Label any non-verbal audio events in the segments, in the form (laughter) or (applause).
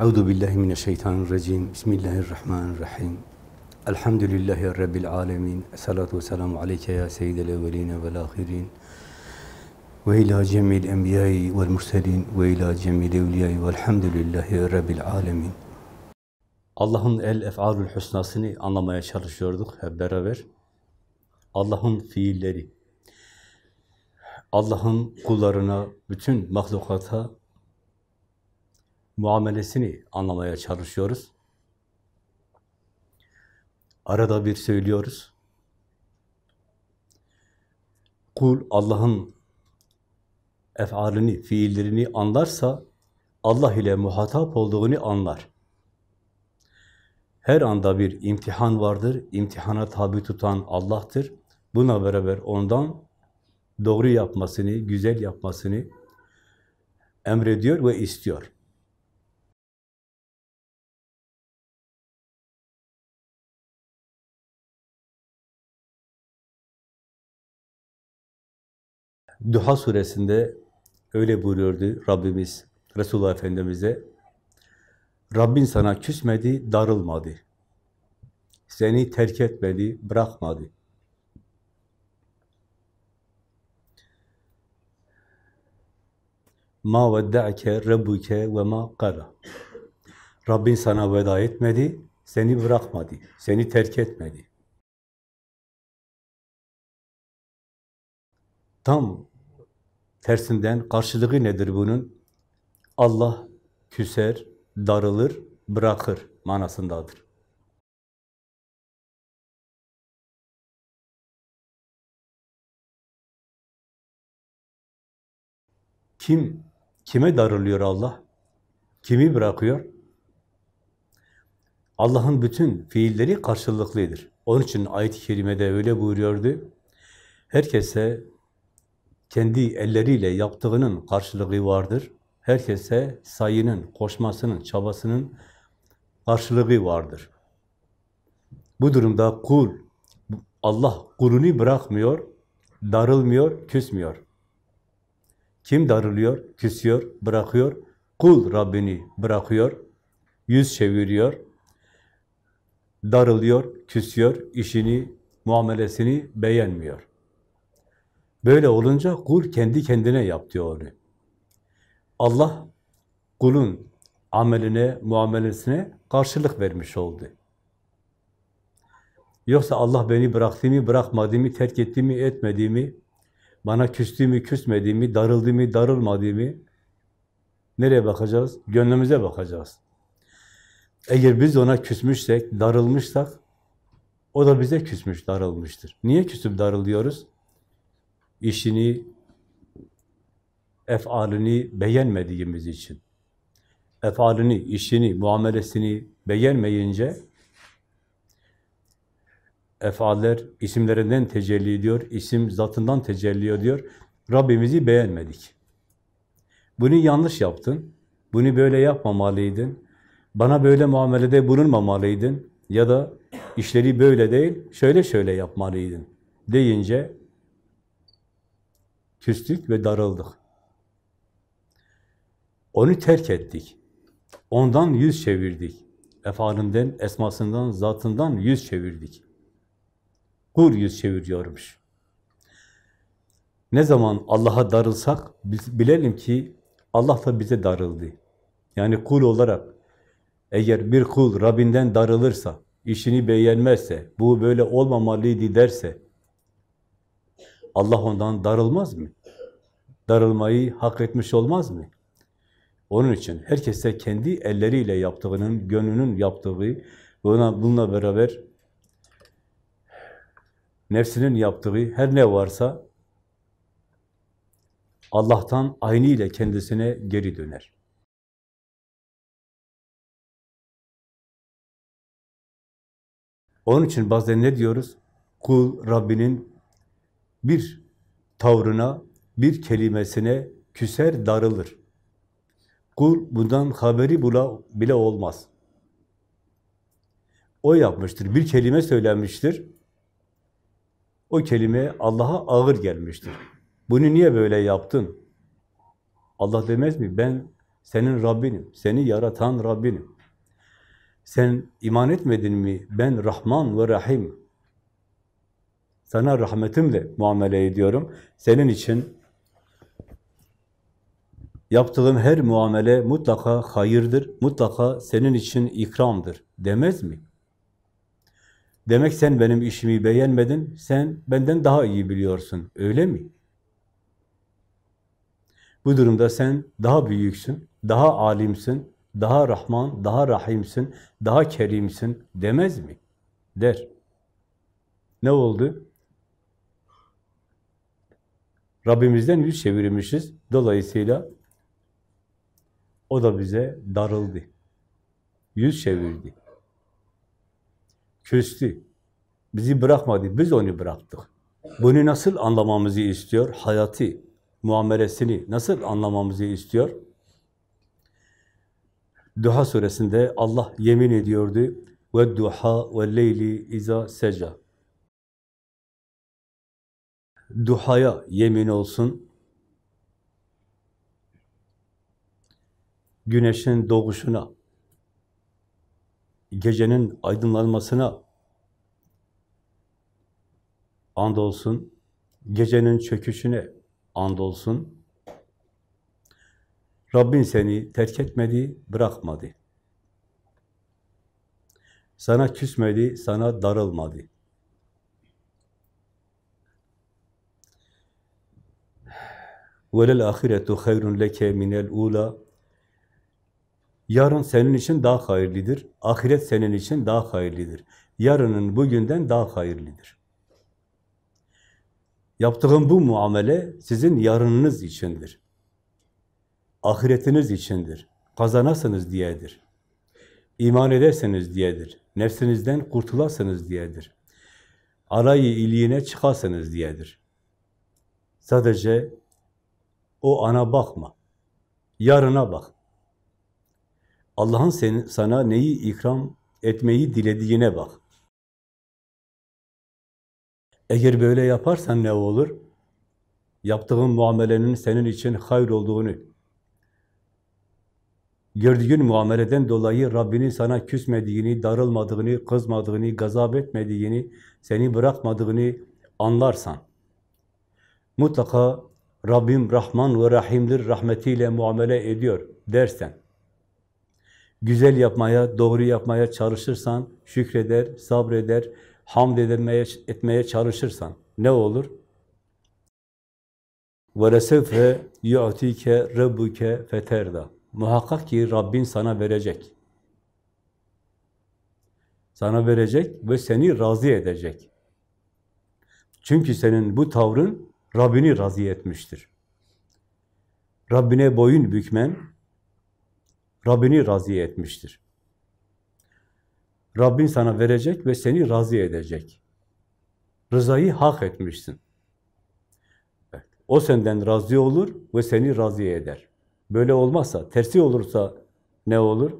Euzu billahi mineşşeytanirracim. Bismillahirrahmanirrahim. Elhamdülillahi rabbil alamin. Salatu vesselamü aleyke ya seyyidel evvelin ve'l ahirin. Ve ila cemil enbiya'i ve'l murselin ve ila cemil evliya'i ve'lhamdülillahi rabbil alamin. Allah'ın el ef'alül husnasını anlamaya çalışıyorduk hep beraber. Allah'ın fiilleri, Allah'ın kullarına, bütün mahlukata muamelesini anlamaya çalışıyoruz. Arada bir söylüyoruz. Kul Allah'ın efalini, fiillerini anlarsa Allah ile muhatap olduğunu anlar. Her anda bir imtihan vardır. İmtihana tabi tutan Allah'tır. Buna beraber ondan doğru yapmasını, güzel yapmasını emrediyor ve istiyor. Duha suresinde öyle buyuruyordu Rabbimiz, Resulullah Efendimiz'e. Rabbin sana küsmedi, darılmadı. Seni terk etmedi, bırakmadı. Ma vedda'ke rabbuke ve ma kara. Rabbin sana veda etmedi, seni bırakmadı, seni terk etmedi. Tam Tersinden karşılığı nedir bunun? Allah küser, darılır, bırakır manasındadır. Kim, kime darılıyor Allah? Kimi bırakıyor? Allah'ın bütün fiilleri karşılıklıdır. Onun için ayet-i kerimede öyle buyuruyordu. Herkese kendi elleriyle yaptığının karşılığı vardır. Herkese sayının, koşmasının, çabasının karşılığı vardır. Bu durumda kul, Allah kulunu bırakmıyor, darılmıyor, küsmüyor. Kim darılıyor, küsüyor, bırakıyor? Kul Rabbini bırakıyor, yüz çeviriyor, darılıyor, küsüyor, işini, muamelesini beğenmiyor. Böyle olunca kul kendi kendine yap diyor onu. Allah kulun ameline, muamelesine karşılık vermiş oldu. Yoksa Allah beni bıraktı mı, bırakmadı mı, terk etti mi, etmedi mi, bana küstü mü, küsmedi mi, darıldı mı, darılmadı mı, nereye bakacağız? Gönlümüze bakacağız. Eğer biz ona küsmüşsek, darılmışsak, o da bize küsmüş, darılmıştır. Niye küsüp darılıyoruz? işini, efalini beğenmediğimiz için, efalini, işini, muamelesini beğenmeyince, efaller isimlerinden tecelli ediyor, isim zatından tecelli ediyor. Rabbimizi beğenmedik. Bunu yanlış yaptın, bunu böyle yapmamalıydın, bana böyle muamelede bulunmamalıydın ya da işleri böyle değil, şöyle şöyle yapmalıydın deyince küstük ve darıldık. Onu terk ettik. Ondan yüz çevirdik. Efalinden, esmasından, zatından yüz çevirdik. Kur yüz çeviriyormuş. Ne zaman Allah'a darılsak bilelim ki Allah da bize darıldı. Yani kul olarak eğer bir kul Rabbinden darılırsa, işini beğenmezse, bu böyle olmamalıydı derse Allah ondan darılmaz mı? darılmayı hak etmiş olmaz mı? Onun için herkese kendi elleriyle yaptığının, gönlünün yaptığı, buna, bununla beraber nefsinin yaptığı her ne varsa Allah'tan aynı ile kendisine geri döner. Onun için bazen ne diyoruz? Kul Rabbinin bir tavrına bir kelimesine küser, darılır. Kul bundan haberi bula, bile olmaz. O yapmıştır, bir kelime söylenmiştir. O kelime Allah'a ağır gelmiştir. Bunu niye böyle yaptın? Allah demez mi? Ben senin Rabbinim, seni yaratan Rabbinim. Sen iman etmedin mi? Ben Rahman ve Rahim. Sana rahmetimle muamele ediyorum. Senin için yaptığın her muamele mutlaka hayırdır, mutlaka senin için ikramdır demez mi? Demek sen benim işimi beğenmedin, sen benden daha iyi biliyorsun, öyle mi? Bu durumda sen daha büyüksün, daha alimsin, daha Rahman, daha Rahimsin, daha Kerimsin demez mi? Der. Ne oldu? Rabbimizden yüz çevirmişiz. Dolayısıyla o da bize darıldı. Yüz çevirdi. Küstü. Bizi bırakmadı. Biz onu bıraktık. Bunu nasıl anlamamızı istiyor? Hayatı, muamelesini nasıl anlamamızı istiyor? Duha suresinde Allah yemin ediyordu. Ve duha ve leyli iza seca. Duhaya yemin olsun. güneşin doğuşuna, gecenin aydınlanmasına andolsun, gecenin çöküşüne andolsun. Rabbin seni terk etmedi, bırakmadı. Sana küsmedi, sana darılmadı. وَلَلْ ahiretu خَيْرٌ لَكَ مِنَ الْعُولَى Yarın senin için daha hayırlıdır. Ahiret senin için daha hayırlıdır. Yarının bugünden daha hayırlıdır. Yaptığın bu muamele sizin yarınınız içindir. Ahiretiniz içindir. Kazanasınız diyedir. İman ederseniz diyedir. Nefsinizden kurtulasınız diyedir. Arayı iliğine çıkasınız diyedir. Sadece o ana bakma. Yarına bak. Allah'ın sana neyi ikram etmeyi dilediğine bak. Eğer böyle yaparsan ne olur? Yaptığın muamelenin senin için hayır olduğunu, gördüğün muameleden dolayı Rabbinin sana küsmediğini, darılmadığını, kızmadığını, gazap etmediğini, seni bırakmadığını anlarsan, mutlaka Rabbim Rahman ve Rahim'dir, rahmetiyle muamele ediyor dersen, güzel yapmaya, doğru yapmaya çalışırsan, şükreder, sabreder, hamd edilmeye, etmeye çalışırsan ne olur? وَلَسَوْفَ يُعْتِيكَ رَبُّكَ فَتَرْدَ Muhakkak ki Rabbin sana verecek. Sana verecek ve seni razı edecek. Çünkü senin bu tavrın Rabbini razı etmiştir. Rabbine boyun bükmen, Rabbini razı etmiştir. Rabbin sana verecek ve seni razı edecek. Rızayı hak etmişsin. O senden razı olur ve seni razı eder. Böyle olmazsa, tersi olursa ne olur?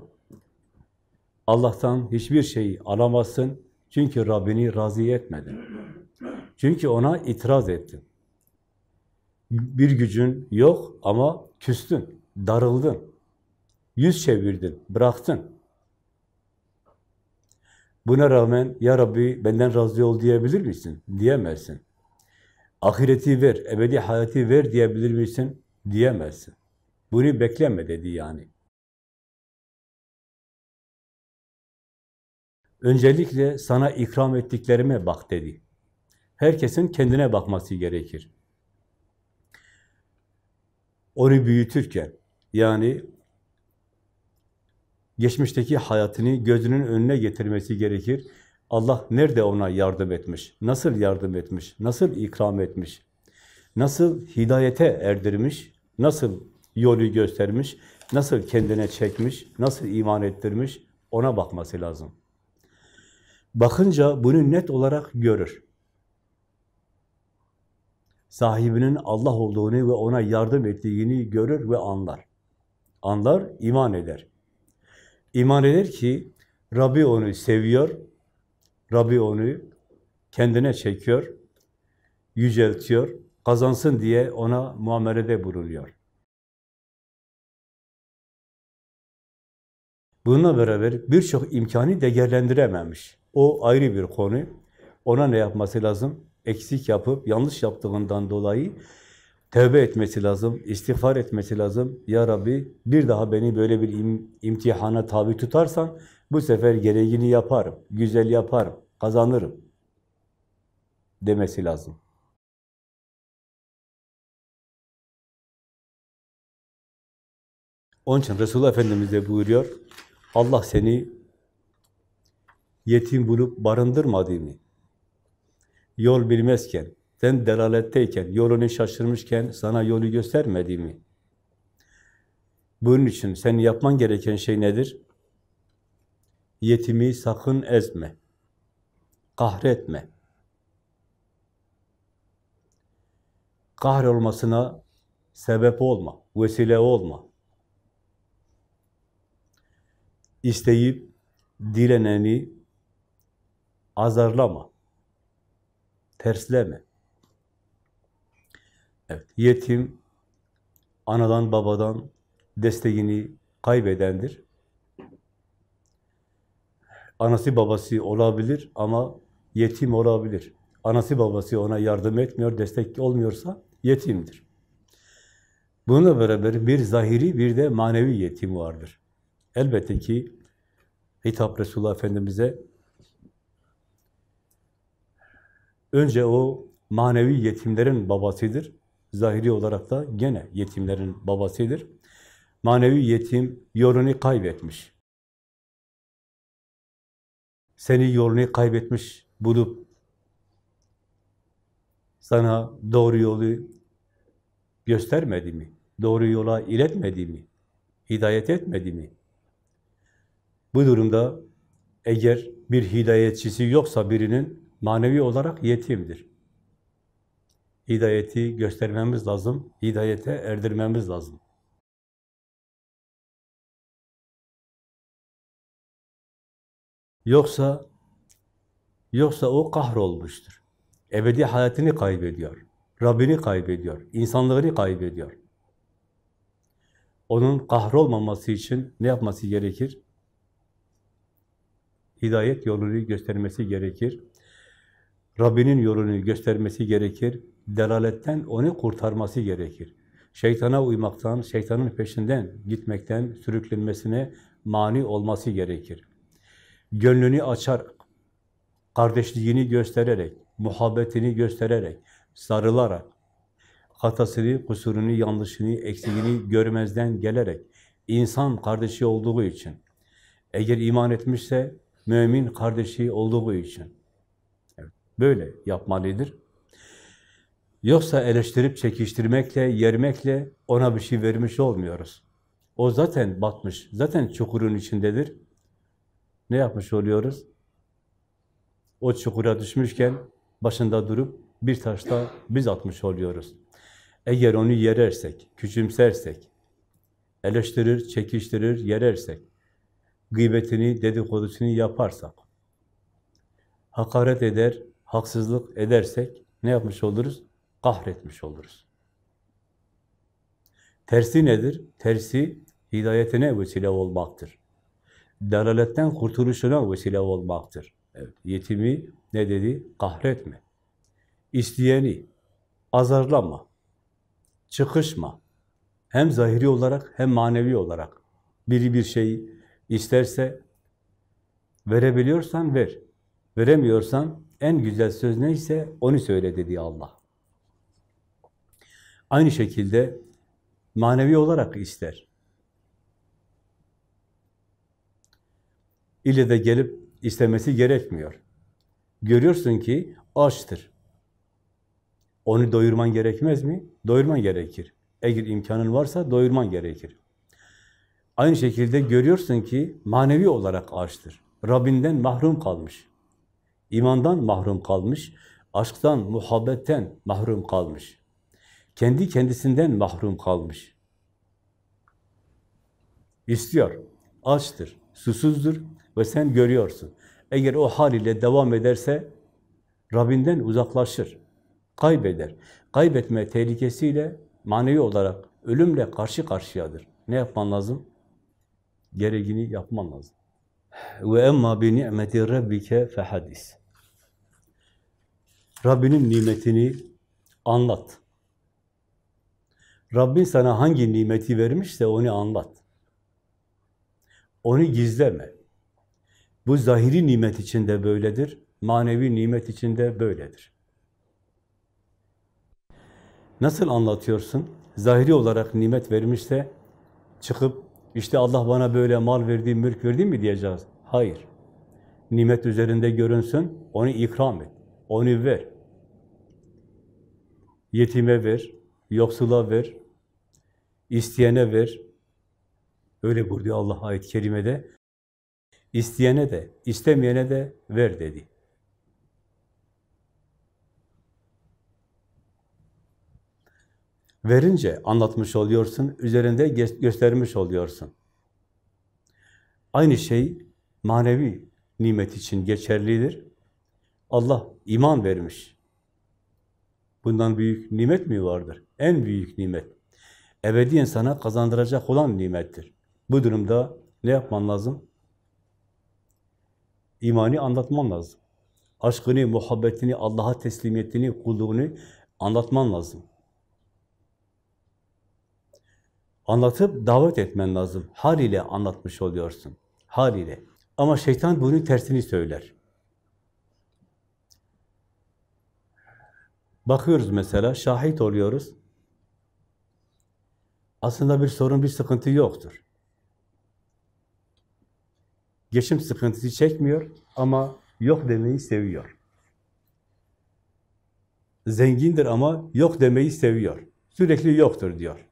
Allah'tan hiçbir şeyi alamazsın. Çünkü Rabbini razı etmedin. Çünkü ona itiraz ettin. Bir gücün yok ama küstün, darıldın. Yüz çevirdin, bıraktın. Buna rağmen ya Rabbi benden razı ol diyebilir misin? Diyemezsin. Ahireti ver, ebedi hayatı ver diyebilir misin? Diyemezsin. Bunu bekleme dedi yani. Öncelikle sana ikram ettiklerime bak dedi. Herkesin kendine bakması gerekir. Onu büyütürken, yani geçmişteki hayatını gözünün önüne getirmesi gerekir. Allah nerede ona yardım etmiş, nasıl yardım etmiş, nasıl ikram etmiş, nasıl hidayete erdirmiş, nasıl yolu göstermiş, nasıl kendine çekmiş, nasıl iman ettirmiş ona bakması lazım. Bakınca bunu net olarak görür. Sahibinin Allah olduğunu ve ona yardım ettiğini görür ve anlar. Anlar, iman eder. İman eder ki Rabbi onu seviyor, Rabbi onu kendine çekiyor, yüceltiyor, kazansın diye ona muamelede bulunuyor. Bununla beraber birçok imkanı değerlendirememiş. O ayrı bir konu. Ona ne yapması lazım? Eksik yapıp yanlış yaptığından dolayı tevbe etmesi lazım, istiğfar etmesi lazım. Ya Rabbi bir daha beni böyle bir im imtihana tabi tutarsan bu sefer gereğini yaparım, güzel yaparım, kazanırım demesi lazım. Onun için Resulullah Efendimiz de buyuruyor, Allah seni yetim bulup barındırmadığını, yol bilmezken, sen delaletteyken, yolunu şaşırmışken sana yolu göstermedi mi? Bunun için senin yapman gereken şey nedir? Yetimi sakın ezme, kahretme. Kahrolmasına sebep olma, vesile olma. İsteyip dileneni azarlama, tersleme. Evet, yetim, anadan babadan desteğini kaybedendir. Anası babası olabilir ama yetim olabilir. Anası babası ona yardım etmiyor, destek olmuyorsa yetimdir. Bununla beraber bir zahiri bir de manevi yetim vardır. Elbette ki hitap Resulullah Efendimiz'e önce o manevi yetimlerin babasıdır. Zahiri olarak da gene yetimlerin babasıdır. Manevi yetim yolunu kaybetmiş. Seni yolunu kaybetmiş bulup sana doğru yolu göstermedi mi? Doğru yola iletmedi mi? Hidayet etmedi mi? Bu durumda eğer bir hidayetçisi yoksa birinin manevi olarak yetimdir. Hidayeti göstermemiz lazım, hidayete erdirmemiz lazım. Yoksa yoksa o kahrolmuştur. Ebedi hayatını kaybediyor. Rabbini kaybediyor. insanlığını kaybediyor. Onun kahrolmaması için ne yapması gerekir? Hidayet yolunu göstermesi gerekir. Rabbinin yolunu göstermesi gerekir delaletten onu kurtarması gerekir. Şeytana uymaktan, şeytanın peşinden gitmekten, sürüklenmesine mani olması gerekir. Gönlünü açar, kardeşliğini göstererek, muhabbetini göstererek, sarılarak, hatasını, kusurunu, yanlışını, eksiğini görmezden gelerek, insan kardeşi olduğu için, eğer iman etmişse mümin kardeşi olduğu için, böyle yapmalıdır. Yoksa eleştirip çekiştirmekle, yermekle ona bir şey vermiş olmuyoruz. O zaten batmış, zaten çukurun içindedir. Ne yapmış oluyoruz? O çukura düşmüşken başında durup bir taşta biz atmış oluyoruz. Eğer onu yerersek, küçümsersek, eleştirir, çekiştirir, yerersek, gıybetini, dedikodusunu yaparsak, hakaret eder, haksızlık edersek ne yapmış oluruz? kahretmiş oluruz. Tersi nedir? Tersi hidayetine vesile olmaktır. Dalaletten kurtuluşuna vesile olmaktır. Evet, yetimi ne dedi? Kahretme. İsteyeni azarlama. Çıkışma. Hem zahiri olarak hem manevi olarak. Biri bir şey isterse verebiliyorsan ver. Veremiyorsan en güzel söz neyse onu söyle dedi Allah. Aynı şekilde manevi olarak ister. İlle de gelip istemesi gerekmiyor. Görüyorsun ki açtır. Onu doyurman gerekmez mi? Doyurman gerekir. Eğer imkanın varsa doyurman gerekir. Aynı şekilde görüyorsun ki manevi olarak açtır. Rabbinden mahrum kalmış. İmandan mahrum kalmış. Aşktan, muhabbetten mahrum kalmış. Kendi kendisinden mahrum kalmış. İstiyor. Açtır, susuzdur ve sen görüyorsun. Eğer o hal ile devam ederse Rabbinden uzaklaşır, kaybeder. Kaybetme tehlikesiyle manevi olarak ölümle karşı karşıyadır. Ne yapman lazım? Gereğini yapman lazım. Ve emma bi ni'meti rabbike fehadis. Rabbinin nimetini anlat. Rabbin sana hangi nimeti vermişse onu anlat. Onu gizleme. Bu zahiri nimet içinde böyledir, manevi nimet içinde böyledir. Nasıl anlatıyorsun? Zahiri olarak nimet vermişse çıkıp işte Allah bana böyle mal verdi, mülk verdi mi diyeceğiz? Hayır. Nimet üzerinde görünsün, onu ikram et, onu ver. Yetime ver, yoksula ver, isteyene ver. Öyle buyurdu Allah ait kerimede. İsteyene de, istemeyene de ver dedi. Verince anlatmış oluyorsun, üzerinde göstermiş oluyorsun. Aynı şey manevi nimet için geçerlidir. Allah iman vermiş. Bundan büyük nimet mi vardır? En büyük nimet. Ebediyen sana kazandıracak olan nimettir. Bu durumda ne yapman lazım? İmanı anlatman lazım. Aşkını, muhabbetini, Allah'a teslimiyetini, kulluğunu anlatman lazım. Anlatıp davet etmen lazım. Hal ile anlatmış oluyorsun. Hal ile. Ama şeytan bunun tersini söyler. Bakıyoruz mesela, şahit oluyoruz aslında bir sorun, bir sıkıntı yoktur. Geçim sıkıntısı çekmiyor ama yok demeyi seviyor. Zengindir ama yok demeyi seviyor. Sürekli yoktur diyor.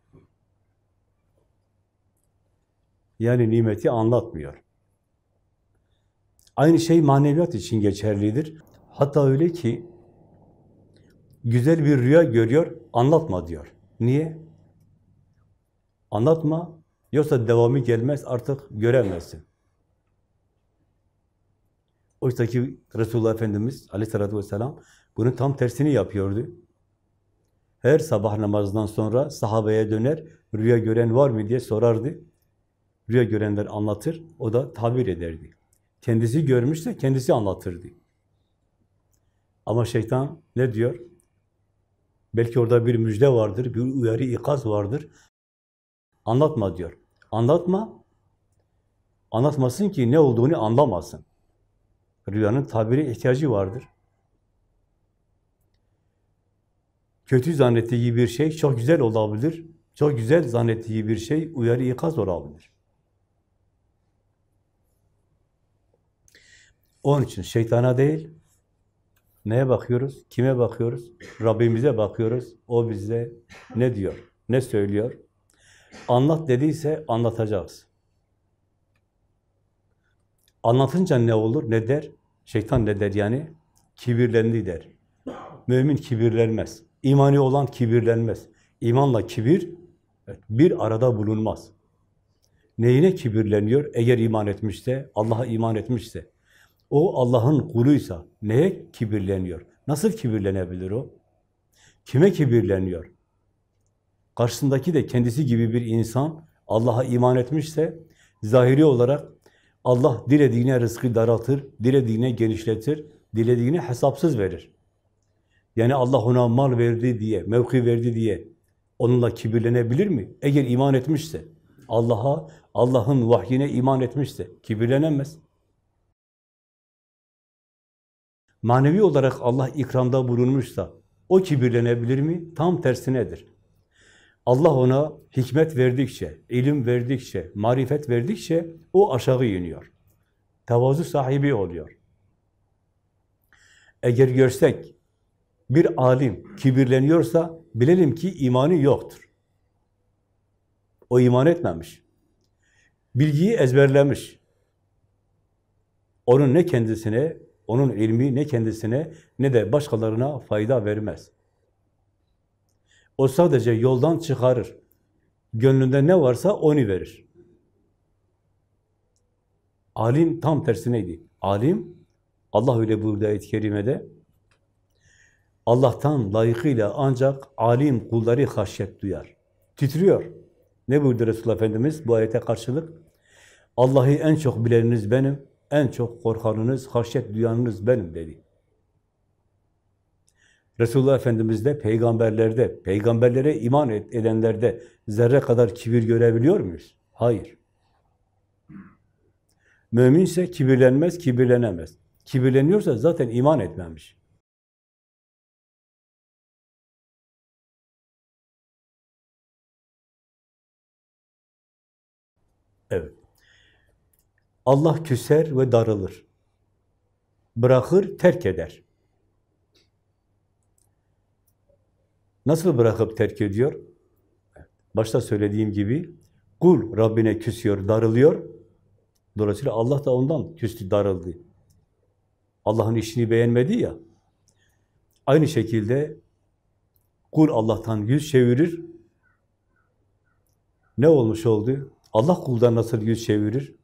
Yani nimeti anlatmıyor. Aynı şey maneviyat için geçerlidir. Hatta öyle ki güzel bir rüya görüyor, anlatma diyor. Niye? Anlatma, yoksa devamı gelmez artık göremezsin. Oysa ki Resulullah Efendimiz aleyhissalatü vesselam bunun tam tersini yapıyordu. Her sabah namazından sonra sahabeye döner, rüya gören var mı diye sorardı. Rüya görenler anlatır, o da tabir ederdi. Kendisi görmüşse kendisi anlatırdı. Ama şeytan ne diyor? Belki orada bir müjde vardır, bir uyarı ikaz vardır. Anlatma diyor. Anlatma. Anlatmasın ki ne olduğunu anlamasın. Rüyanın tabiri ihtiyacı vardır. Kötü zannettiği bir şey çok güzel olabilir. Çok güzel zannettiği bir şey uyarı ikaz olabilir. Onun için şeytana değil, neye bakıyoruz? Kime bakıyoruz? Rabbimize bakıyoruz. O bize ne diyor? Ne söylüyor? Anlat dediyse anlatacağız. Anlatınca ne olur, ne der? Şeytan ne der yani? Kibirlendi der. Mümin kibirlenmez. İmani olan kibirlenmez. İmanla kibir bir arada bulunmaz. Neyine kibirleniyor? Eğer iman etmişse, Allah'a iman etmişse, o Allah'ın kuluysa neye kibirleniyor? Nasıl kibirlenebilir o? Kime kibirleniyor? karşısındaki de kendisi gibi bir insan Allah'a iman etmişse zahiri olarak Allah dilediğine rızkı daraltır, dilediğine genişletir, dilediğine hesapsız verir. Yani Allah ona mal verdi diye, mevki verdi diye onunla kibirlenebilir mi? Eğer iman etmişse, Allah'a, Allah'ın vahyine iman etmişse kibirlenemez. Manevi olarak Allah ikramda bulunmuşsa o kibirlenebilir mi? Tam tersinedir. Allah ona hikmet verdikçe, ilim verdikçe, marifet verdikçe o aşağı iniyor. Tevazu sahibi oluyor. Eğer görsek bir alim kibirleniyorsa bilelim ki imanı yoktur. O iman etmemiş. Bilgiyi ezberlemiş. Onun ne kendisine, onun ilmi ne kendisine ne de başkalarına fayda vermez. O sadece yoldan çıkarır. Gönlünde ne varsa onu verir. Alim tam tersineydi. Alim, Allah öyle buyurdu ayet-i kerimede, Allah'tan layıkıyla ancak alim kulları haşyet duyar. Titriyor. Ne buyurdu Resulullah Efendimiz bu ayete karşılık? Allah'ı en çok bileniniz benim, en çok korkanınız, haşyet duyanınız benim dedi. Resulullah Efendimiz'de, peygamberlerde, peygamberlere iman edenlerde zerre kadar kibir görebiliyor muyuz? Hayır. Müminse kibirlenmez, kibirlenemez. Kibirleniyorsa zaten iman etmemiş. Evet. Allah küser ve darılır. Bırakır, terk eder. Nasıl bırakıp terk ediyor? Başta söylediğim gibi kul Rabbine küsüyor, darılıyor. Dolayısıyla Allah da ondan küstü, darıldı. Allah'ın işini beğenmedi ya. Aynı şekilde kul Allah'tan yüz çevirir. Ne olmuş oldu? Allah kuldan nasıl yüz çevirir?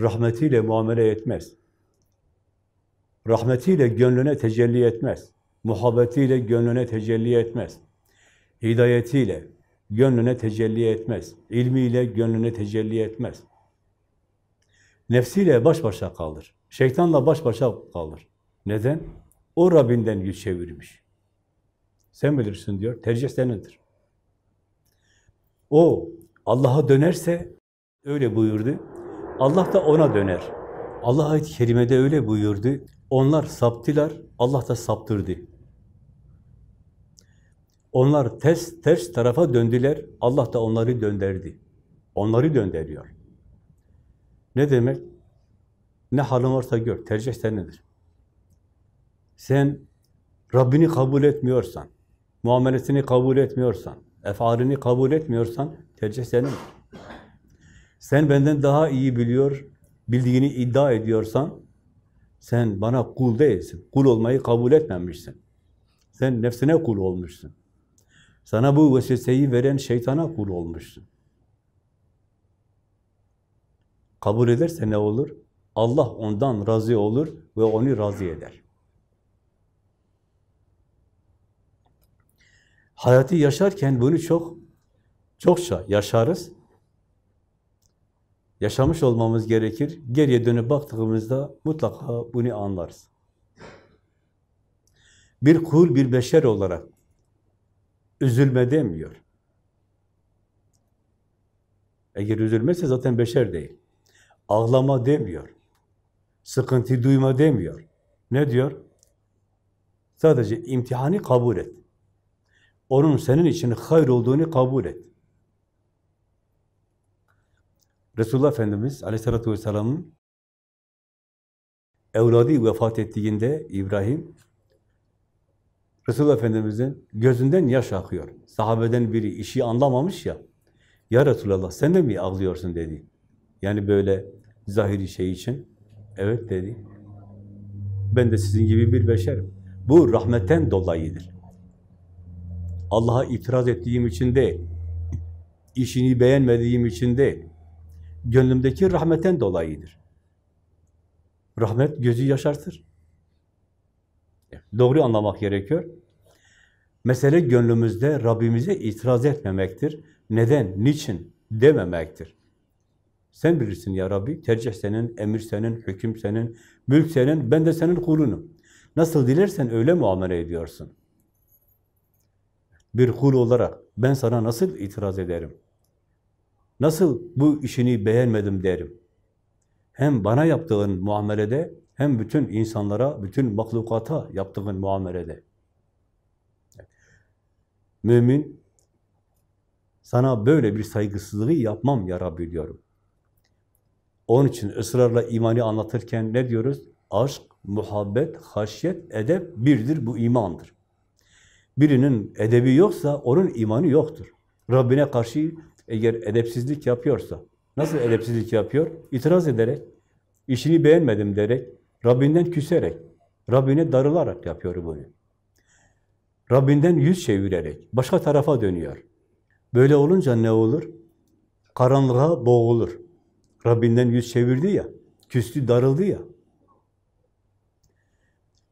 Rahmetiyle muamele etmez. Rahmetiyle gönlüne tecelli etmez muhabbetiyle gönlüne tecelli etmez. Hidayetiyle gönlüne tecelli etmez. İlmiyle gönlüne tecelli etmez. Nefsiyle baş başa kalır. Şeytanla baş başa kalır. Neden? O Rabbinden yüz çevirmiş. Sen bilirsin diyor. Tercih senindir. O Allah'a dönerse öyle buyurdu. Allah da ona döner. Allah ayet-i kerimede öyle buyurdu. Onlar saptılar, Allah da saptırdı. Onlar ters, ters tarafa döndüler. Allah da onları dönderdi. Onları döndürüyor. Ne demek? Ne halin varsa gör. Tercih senindir. Sen Rabbini kabul etmiyorsan, muamelesini kabul etmiyorsan, efarini kabul etmiyorsan tercih senin. Sen benden daha iyi biliyor, bildiğini iddia ediyorsan sen bana kul değilsin. Kul olmayı kabul etmemişsin. Sen nefsine kul olmuşsun. Sana bu vesveseyi veren şeytana kul olmuşsun. Kabul ederse ne olur? Allah ondan razı olur ve onu razı eder. Hayatı yaşarken bunu çok çokça yaşarız. Yaşamış olmamız gerekir. Geriye dönüp baktığımızda mutlaka bunu anlarız. Bir kul, bir beşer olarak üzülme demiyor. Eğer üzülmezse zaten beşer değil. Ağlama demiyor. Sıkıntı duyma demiyor. Ne diyor? Sadece imtihanı kabul et. Onun senin için hayır olduğunu kabul et. Resulullah Efendimiz Aleyhisselatü Vesselam'ın evladı vefat ettiğinde İbrahim Resul Efendimiz'in gözünden yaş akıyor. Sahabeden biri işi anlamamış ya, ya Resulallah sen de mi ağlıyorsun dedi. Yani böyle zahiri şey için, evet dedi. Ben de sizin gibi bir beşerim. Bu rahmetten dolayıdır. Allah'a itiraz ettiğim için değil, işini beğenmediğim için değil, gönlümdeki rahmetten dolayıdır. Rahmet gözü yaşartır. Doğru anlamak gerekiyor. Mesele gönlümüzde Rabbimize itiraz etmemektir. Neden, niçin dememektir. Sen bilirsin ya Rabbi, tercih senin, emir senin, hüküm senin, mülk senin, ben de senin kulunum. Nasıl dilersen öyle muamele ediyorsun. Bir kul olarak ben sana nasıl itiraz ederim? Nasıl bu işini beğenmedim derim? Hem bana yaptığın muamelede hem bütün insanlara, bütün mahlukata yaptığın muamelede. Mümin, sana böyle bir saygısızlığı yapmam ya Rabbi diyorum. Onun için ısrarla imani anlatırken ne diyoruz? Aşk, muhabbet, haşyet, edep birdir, bu imandır. Birinin edebi yoksa onun imanı yoktur. Rabbine karşı eğer edepsizlik yapıyorsa, nasıl edepsizlik yapıyor? İtiraz ederek, işini beğenmedim derek, Rabbinden küserek, Rabbine darılarak yapıyor bunu. Rabbinden yüz çevirerek, başka tarafa dönüyor. Böyle olunca ne olur? Karanlığa boğulur. Rabbinden yüz çevirdi ya, küstü, darıldı ya.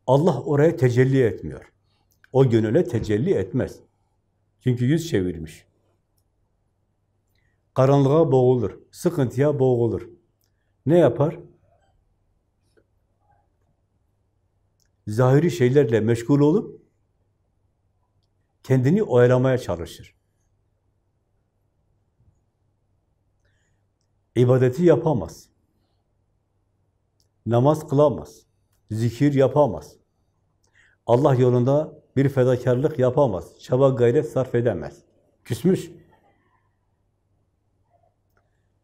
Allah oraya tecelli etmiyor. O gönüle tecelli etmez. Çünkü yüz çevirmiş. Karanlığa boğulur, sıkıntıya boğulur. Ne yapar? zahiri şeylerle meşgul olup kendini oyalamaya çalışır. İbadeti yapamaz. Namaz kılamaz. Zikir yapamaz. Allah yolunda bir fedakarlık yapamaz. Çaba gayret sarf edemez. Küsmüş.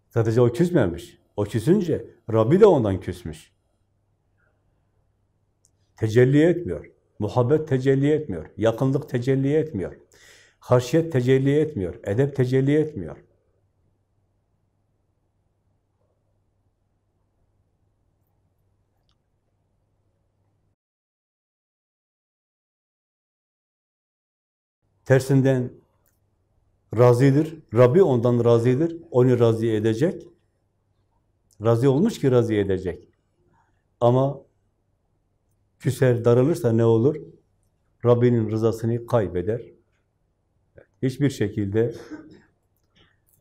Sadece o küsmemiş. O küsünce Rabbi de ondan küsmüş. Tecelli etmiyor. Muhabbet tecelli etmiyor. Yakınlık tecelli etmiyor. Harşiyet tecelli etmiyor. Edep tecelli etmiyor. Tersinden razidir, Rabbi ondan razidir, Onu razı edecek. Razı olmuş ki razı edecek. Ama küser, darılırsa ne olur? Rabbinin rızasını kaybeder. Hiçbir şekilde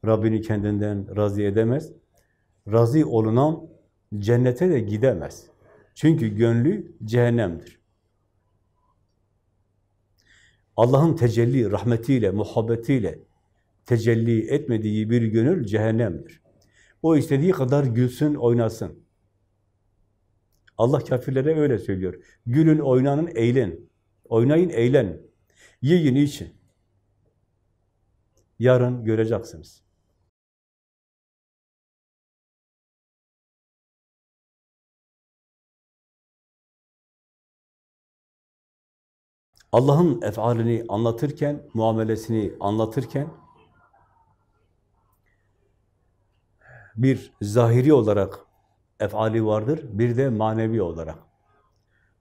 Rabbini kendinden razı edemez. Razı olunan cennete de gidemez. Çünkü gönlü cehennemdir. Allah'ın tecelli, rahmetiyle, muhabbetiyle tecelli etmediği bir gönül cehennemdir. O istediği kadar gülsün, oynasın. Allah kafirlere öyle söylüyor. Gülün, oynanın, eğlen. Oynayın, eğlen. Yiyin, için. Yarın göreceksiniz. Allah'ın efalini anlatırken, muamelesini anlatırken bir zahiri olarak efali vardır, bir de manevi olarak.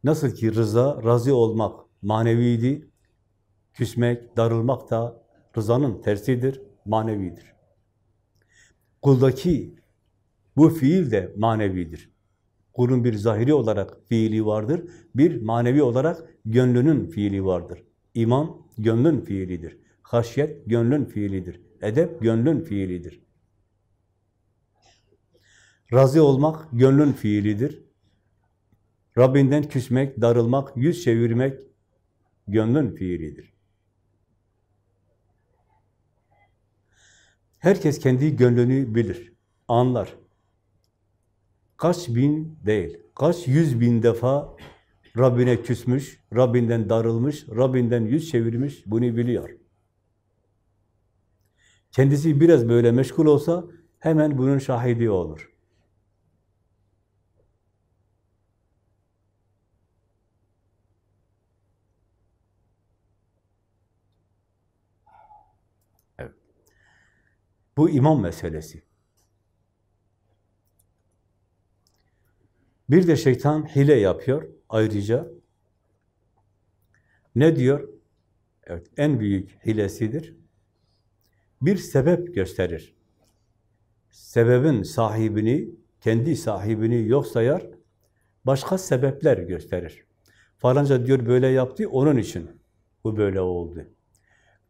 Nasıl ki rıza, razı olmak maneviydi, küsmek, darılmak da rızanın tersidir, manevidir. Kuldaki bu fiil de manevidir. Kulun bir zahiri olarak fiili vardır, bir manevi olarak gönlünün fiili vardır. İman gönlün fiilidir. Haşyet gönlün fiilidir. Edep gönlün fiilidir. Razı olmak gönlün fiilidir. Rabbinden küsmek, darılmak, yüz çevirmek gönlün fiilidir. Herkes kendi gönlünü bilir, anlar. Kaç bin değil, kaç yüz bin defa Rabbine küsmüş, Rabbinden darılmış, Rabbinden yüz çevirmiş, bunu biliyor. Kendisi biraz böyle meşgul olsa hemen bunun şahidi olur. Bu iman meselesi. Bir de şeytan hile yapıyor ayrıca. Ne diyor? Evet, en büyük hilesidir. Bir sebep gösterir. Sebebin sahibini, kendi sahibini yok sayar, başka sebepler gösterir. Falanca diyor böyle yaptı, onun için bu böyle oldu.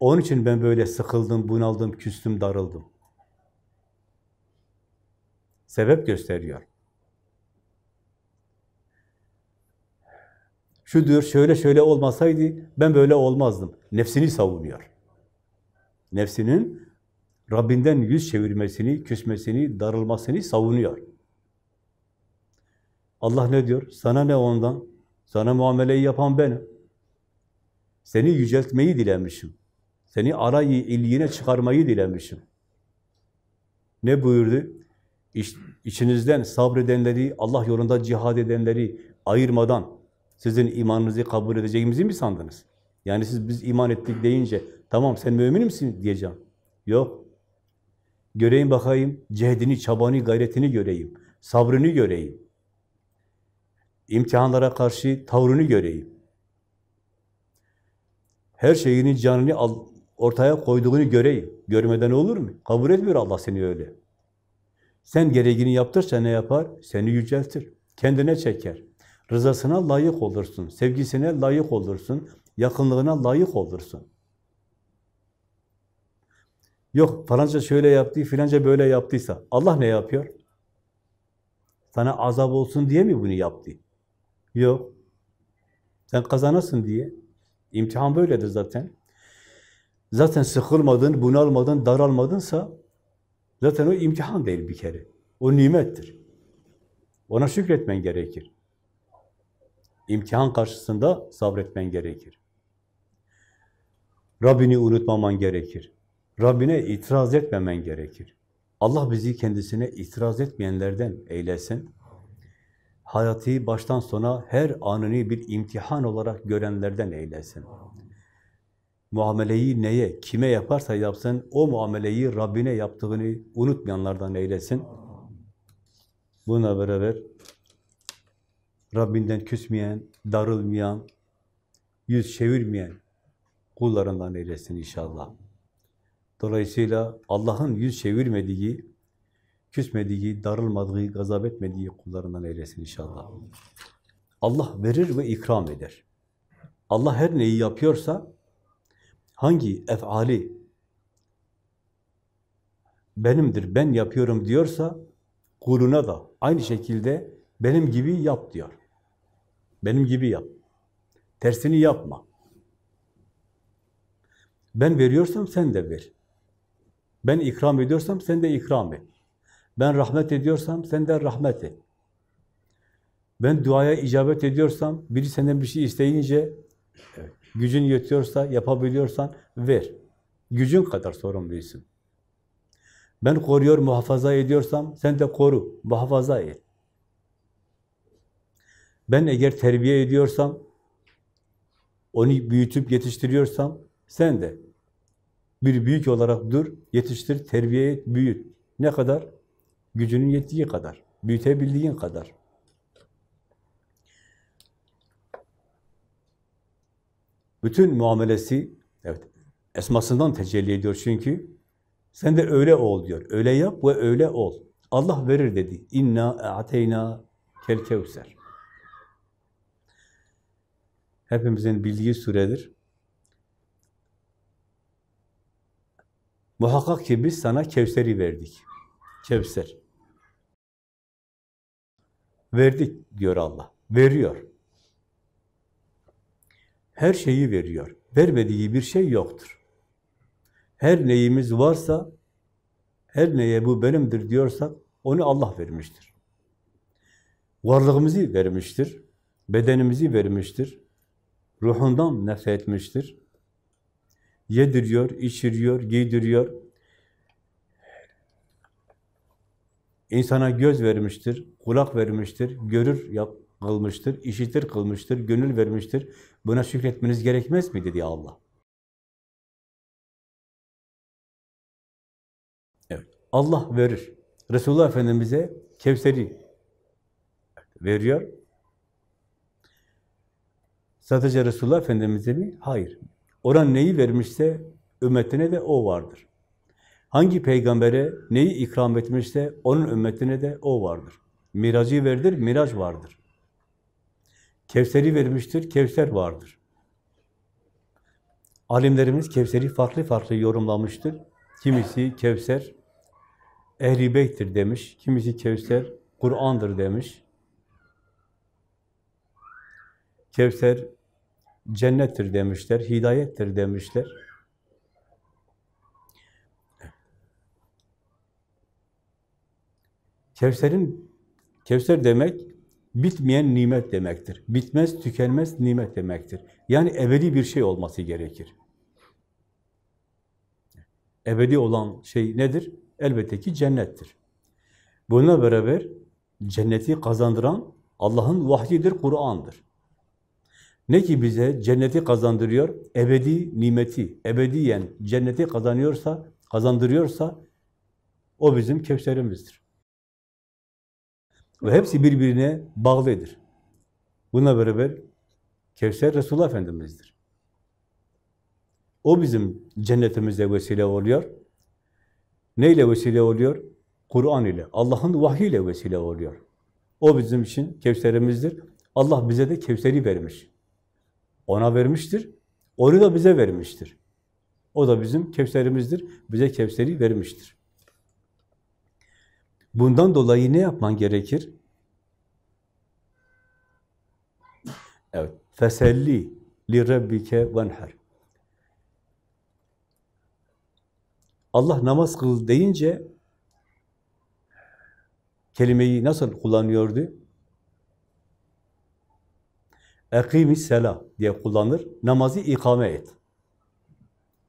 Onun için ben böyle sıkıldım, bunaldım, küstüm, darıldım sebep gösteriyor. Şu diyor şöyle şöyle olmasaydı ben böyle olmazdım. Nefsini savunuyor. Nefsinin Rabbinden yüz çevirmesini, küsmesini, darılmasını savunuyor. Allah ne diyor? Sana ne ondan? Sana muameleyi yapan benim. Seni yüceltmeyi dilemişim. Seni arayı illiğine çıkarmayı dilemişim. Ne buyurdu? iç, içinizden sabredenleri, Allah yolunda cihad edenleri ayırmadan sizin imanınızı kabul edeceğimizi mi sandınız? Yani siz biz iman ettik deyince tamam sen mümin misin diyeceğim. Yok. Göreyim bakayım, cehdini, çabanı, gayretini göreyim. Sabrını göreyim. İmtihanlara karşı tavrını göreyim. Her şeyini, canını ortaya koyduğunu göreyim. Görmeden olur mu? Kabul etmiyor Allah seni öyle. Sen gereğini yaptırsa ne yapar? Seni yüceltir, kendine çeker. Rızasına layık olursun, sevgisine layık olursun, yakınlığına layık olursun. Yok falanca şöyle yaptı, filanca böyle yaptıysa Allah ne yapıyor? Sana azap olsun diye mi bunu yaptı? Yok. Sen kazanasın diye. İmtihan böyledir zaten. Zaten sıkılmadın, bunalmadın, daralmadınsa Zaten o imtihan değil bir kere. O nimettir. Ona şükretmen gerekir. İmtihan karşısında sabretmen gerekir. Rabbini unutmaman gerekir. Rabbine itiraz etmemen gerekir. Allah bizi kendisine itiraz etmeyenlerden eylesin. Hayatı baştan sona her anını bir imtihan olarak görenlerden eylesin muameleyi neye, kime yaparsa yapsın, o muameleyi Rabbine yaptığını unutmayanlardan eylesin. Buna beraber Rabbinden küsmeyen, darılmayan, yüz çevirmeyen kullarından eylesin inşallah. Dolayısıyla Allah'ın yüz çevirmediği, küsmediği, darılmadığı, gazap etmediği kullarından eylesin inşallah. Allah verir ve ikram eder. Allah her neyi yapıyorsa hangi efali benimdir, ben yapıyorum diyorsa kuluna da aynı şekilde benim gibi yap diyor. Benim gibi yap. Tersini yapma. Ben veriyorsam sen de ver. Ben ikram ediyorsam sen de ikram et. Ben rahmet ediyorsam sen de rahmet et. Ben duaya icabet ediyorsam biri senden bir şey isteyince evet, Gücün yetiyorsa, yapabiliyorsan ver. Gücün kadar sorumlusun. Ben koruyor, muhafaza ediyorsam sen de koru, muhafaza et. Ben eğer terbiye ediyorsam, onu büyütüp yetiştiriyorsam sen de bir büyük olarak dur, yetiştir, terbiye et, büyüt. Ne kadar? Gücünün yettiği kadar, büyütebildiğin kadar. Bütün muamelesi evet esmasından tecelli ediyor çünkü. Sen de öyle ol diyor. Öyle yap ve öyle ol. Allah verir dedi. İnna ateyna kel kevser. Hepimizin bildiği süredir. Muhakkak ki biz sana Kevser'i verdik. Kevser. Verdik diyor Allah. Veriyor. Her şeyi veriyor. Vermediği bir şey yoktur. Her neyimiz varsa, her neye bu benimdir diyorsak, onu Allah vermiştir. Varlığımızı vermiştir, bedenimizi vermiştir, ruhundan nefretmiştir. Yediriyor, içiriyor, giydiriyor. İnsana göz vermiştir, kulak vermiştir, görür yap, kılmıştır, işitir kılmıştır, gönül vermiştir, Buna şükretmeniz gerekmez mi dedi Allah. Evet. Allah verir. Resulullah Efendimiz'e Kevser'i veriyor. Sadece Resulullah Efendimiz'e mi? Hayır. Oran neyi vermişse ümmetine de o vardır. Hangi peygambere neyi ikram etmişse onun ümmetine de o vardır. Miracı verdir, miraç vardır. Kevser'i vermiştir, Kevser vardır. Alimlerimiz Kevser'i farklı farklı yorumlamıştır. Kimisi Kevser, Ehli Beyt'tir demiş, kimisi Kevser, Kur'an'dır demiş. Kevser, cennettir demişler, hidayettir demişler. Kevser'in Kevser demek bitmeyen nimet demektir. Bitmez, tükenmez nimet demektir. Yani ebedi bir şey olması gerekir. Ebedi olan şey nedir? Elbette ki cennettir. Bununla beraber cenneti kazandıran Allah'ın vahyidir, Kur'an'dır. Ne ki bize cenneti kazandırıyor? Ebedi nimeti, ebediyen cenneti kazanıyorsa, kazandırıyorsa o bizim kevserimizdir. Ve hepsi birbirine bağlıdır. Buna beraber Kevser Resulullah Efendimiz'dir. O bizim cennetimize vesile oluyor. Neyle vesile oluyor? Kur'an ile, Allah'ın ile vesile oluyor. O bizim için Kevserimizdir. Allah bize de Kevser'i vermiş. Ona vermiştir. Onu da bize vermiştir. O da bizim Kevserimizdir. Bize Kevser'i vermiştir. Bundan dolayı ne yapman gerekir? Evet. Feselli li rabbike venher. Allah namaz kıl deyince kelimeyi nasıl kullanıyordu? Ekimi sela diye kullanır. Namazı ikame et.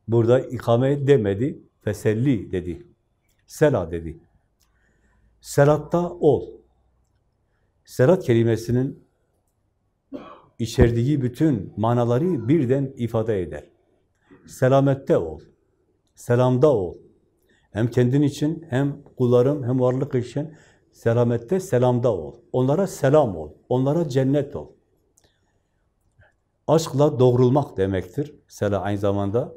Burada ikame et demedi. Feselli dedi. Sela dedi. Seratta ol. Serat kelimesinin içerdiği bütün manaları birden ifade eder. Selamette ol, selamda ol. Hem kendin için, hem kullarım, hem varlık için selamette, selamda ol. Onlara selam ol, onlara cennet ol. Aşkla doğrulmak demektir. Sela aynı zamanda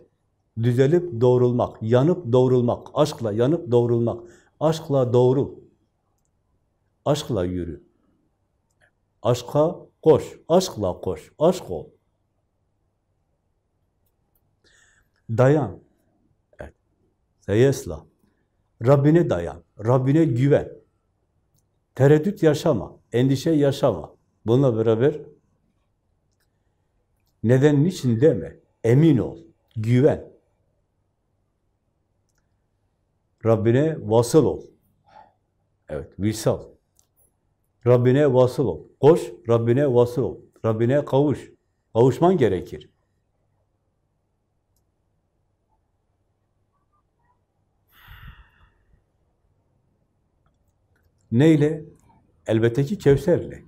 düzelip doğrulmak, yanıp doğrulmak, aşkla yanıp doğrulmak, aşkla doğru, Aşkla yürü. Aşka koş, aşkla koş, aşk ol. Dayan. Evet. Seyesla. Rabbine dayan, Rabbine güven. Tereddüt yaşama, endişe yaşama. Bununla beraber neden, niçin deme. Emin ol, güven. Rabbine vasıl ol. Evet, visal. Rabbine vasıl ol. Koş, Rabbine vasıl ol. Rabbine kavuş. Kavuşman gerekir. Neyle? Elbette ki Kevser'le.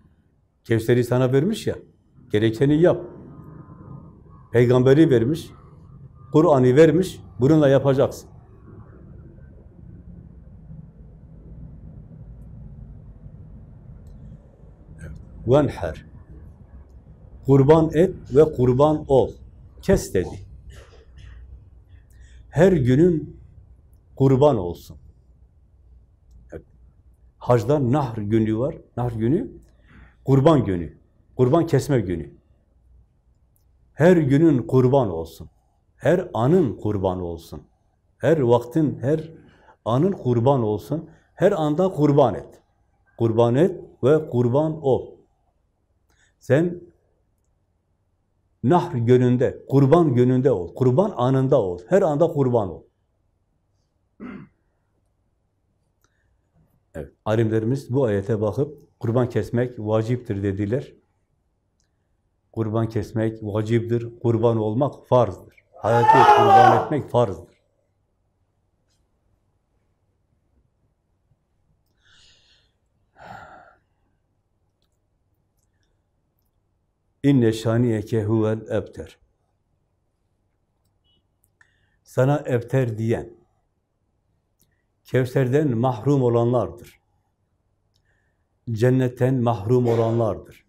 Kevser'i sana vermiş ya, gerekeni yap. Peygamberi vermiş, Kur'an'ı vermiş, bununla yapacaksın. venher. Kurban et ve kurban ol. Kes dedi. Her günün kurban olsun. Hacda nahr günü var. Nahr günü kurban günü. Kurban kesme günü. Her günün kurban olsun. Her anın kurban olsun. Her vaktin, her anın kurban olsun. Her anda kurban et. Kurban et ve kurban ol. Sen nahr gönünde, kurban gönünde ol. Kurban anında ol. Her anda kurban ol. Evet, alimlerimiz bu ayete bakıp kurban kesmek vaciptir dediler. Kurban kesmek vaciptir, kurban olmak farzdır. Hayatı kurban etmek farzdır. İnne şaniyeke huvel ebter. Sana ebter diyen, Kevser'den mahrum olanlardır. Cennetten mahrum olanlardır.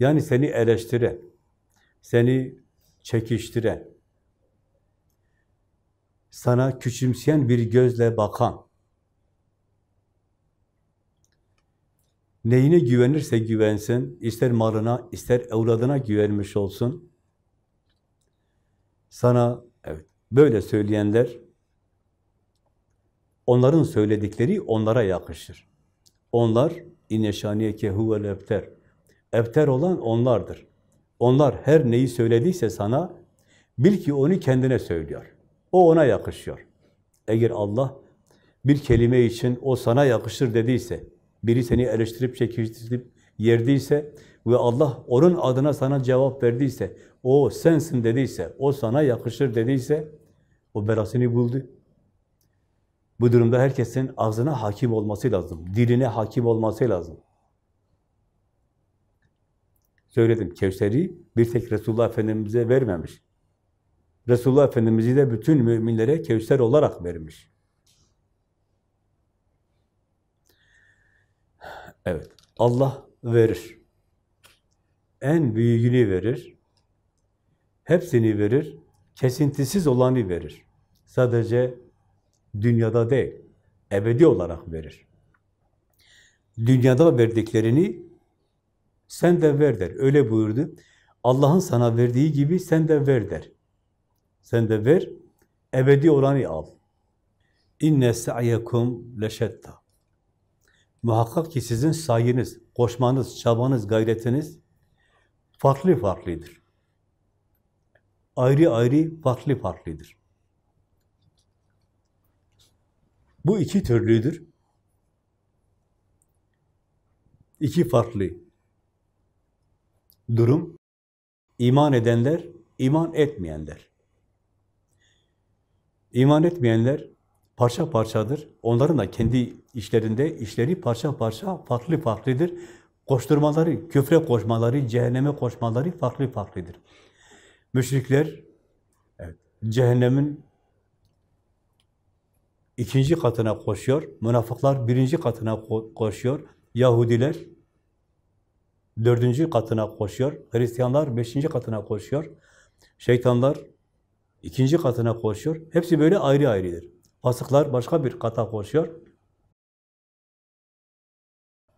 Yani seni eleştiren, seni çekiştiren, sana küçümseyen bir gözle bakan, neyine güvenirse güvensin, ister malına, ister evladına güvenmiş olsun. Sana evet, böyle söyleyenler, onların söyledikleri onlara yakışır. Onlar, inneşaniyeke huvel ebter. Ebter olan onlardır. Onlar her neyi söylediyse sana, bil ki onu kendine söylüyor. O ona yakışıyor. Eğer Allah bir kelime için o sana yakışır dediyse, biri seni eleştirip çekiştirip yerdiyse ve Allah onun adına sana cevap verdiyse, o sensin dediyse, o sana yakışır dediyse, o belasını buldu. Bu durumda herkesin ağzına hakim olması lazım, diline hakim olması lazım. Söyledim, Kevser'i bir tek Resulullah Efendimiz'e vermemiş. Resulullah Efendimiz'i de bütün müminlere Kevser olarak vermiş. Evet, Allah verir. En büyüğünü verir. Hepsini verir. Kesintisiz olanı verir. Sadece dünyada değil, ebedi olarak verir. Dünyada verdiklerini sen de ver der. Öyle buyurdu. Allah'ın sana verdiği gibi sen de ver der. Sen de ver, ebedi olanı al. İnne sa'yekum leşetta. Muhakkak ki sizin sayeniz, koşmanız, çabanız, gayretiniz farklı farklıdır. Ayrı ayrı farklı farklıdır. Bu iki türlüdür. İki farklı durum. İman edenler, iman etmeyenler. İman etmeyenler parça parçadır. Onların da kendi işlerinde, işleri parça parça farklı farklıdır. Koşturmaları, küfre koşmaları, cehenneme koşmaları farklı farklıdır. Müşrikler evet, cehennemin ikinci katına koşuyor, münafıklar birinci katına koşuyor, Yahudiler dördüncü katına koşuyor, Hristiyanlar beşinci katına koşuyor, şeytanlar ikinci katına koşuyor. Hepsi böyle ayrı ayrıdır. Fasıklar başka bir kata koşuyor.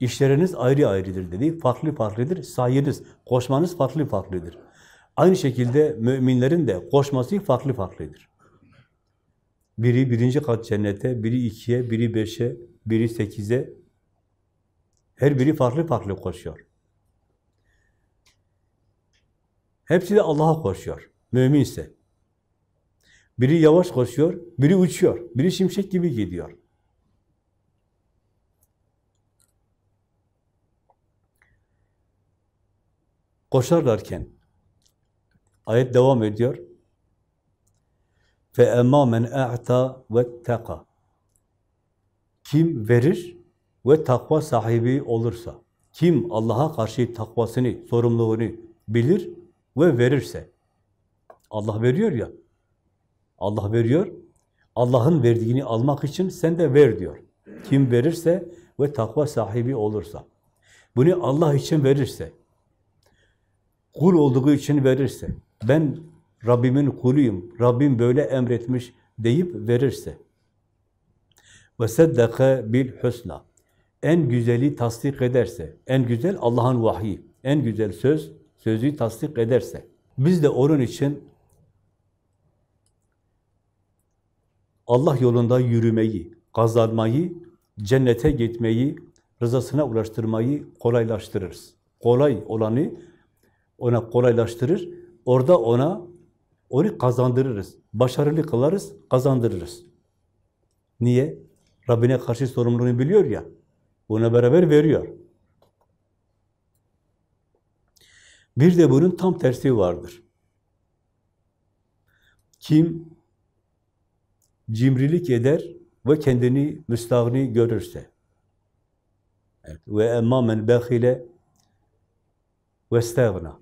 İşleriniz ayrı ayrıdır dedi. Farklı farklıdır. Sayınız, koşmanız farklı farklıdır. Aynı şekilde müminlerin de koşması farklı farklıdır. Biri birinci kat cennete, biri ikiye, biri beşe, biri sekize. Her biri farklı farklı koşuyor. Hepsi de Allah'a koşuyor. Müminse. Biri yavaş koşuyor, biri uçuyor, biri şimşek gibi gidiyor. Koşarlarken ayet devam ediyor. فَاَمَّا مَنْ ve وَاتَّقَى Kim verir ve takva sahibi olursa, kim Allah'a karşı takvasını, sorumluluğunu bilir ve verirse, Allah veriyor ya, Allah veriyor. Allah'ın verdiğini almak için sen de ver diyor. Kim verirse ve takva sahibi olursa. Bunu Allah için verirse, kul olduğu için verirse, ben Rabbimin kuluyum, Rabbim böyle emretmiş deyip verirse. Ve seddeke bil husna. En güzeli tasdik ederse, en güzel Allah'ın vahyi, en güzel söz, sözü tasdik ederse. Biz de onun için Allah yolunda yürümeyi, kazanmayı, cennete gitmeyi, rızasına ulaştırmayı kolaylaştırırız. Kolay olanı ona kolaylaştırır. Orada ona onu kazandırırız. Başarılı kılarız, kazandırırız. Niye? Rabbine karşı sorumluluğunu biliyor ya. Buna beraber veriyor. Bir de bunun tam tersi vardır. Kim cimrilik eder ve kendini müstahni görürse. Ve emmâ men ve vestâvna.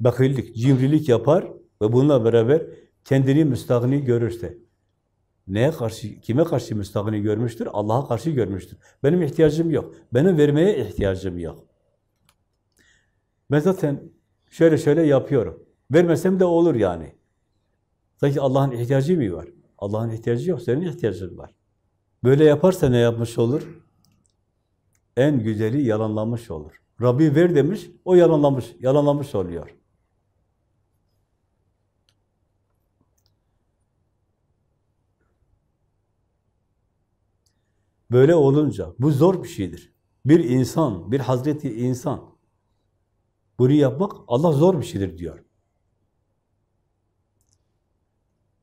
Bakillik, cimrilik yapar ve bununla beraber kendini müstahni görürse. Neye karşı, kime karşı müstahni görmüştür? Allah'a karşı görmüştür. Benim ihtiyacım yok. Benim vermeye ihtiyacım yok. Ben zaten şöyle şöyle yapıyorum. Vermesem de olur yani. Sanki Allah'ın ihtiyacı mı var? Allah'ın ihtiyacı yok, senin ihtiyacın var. Böyle yaparsa ne yapmış olur? En güzeli yalanlamış olur. Rabbi ver demiş, o yalanlamış, yalanlamış oluyor. Böyle olunca bu zor bir şeydir. Bir insan, bir Hazreti insan bunu yapmak Allah zor bir şeydir diyor.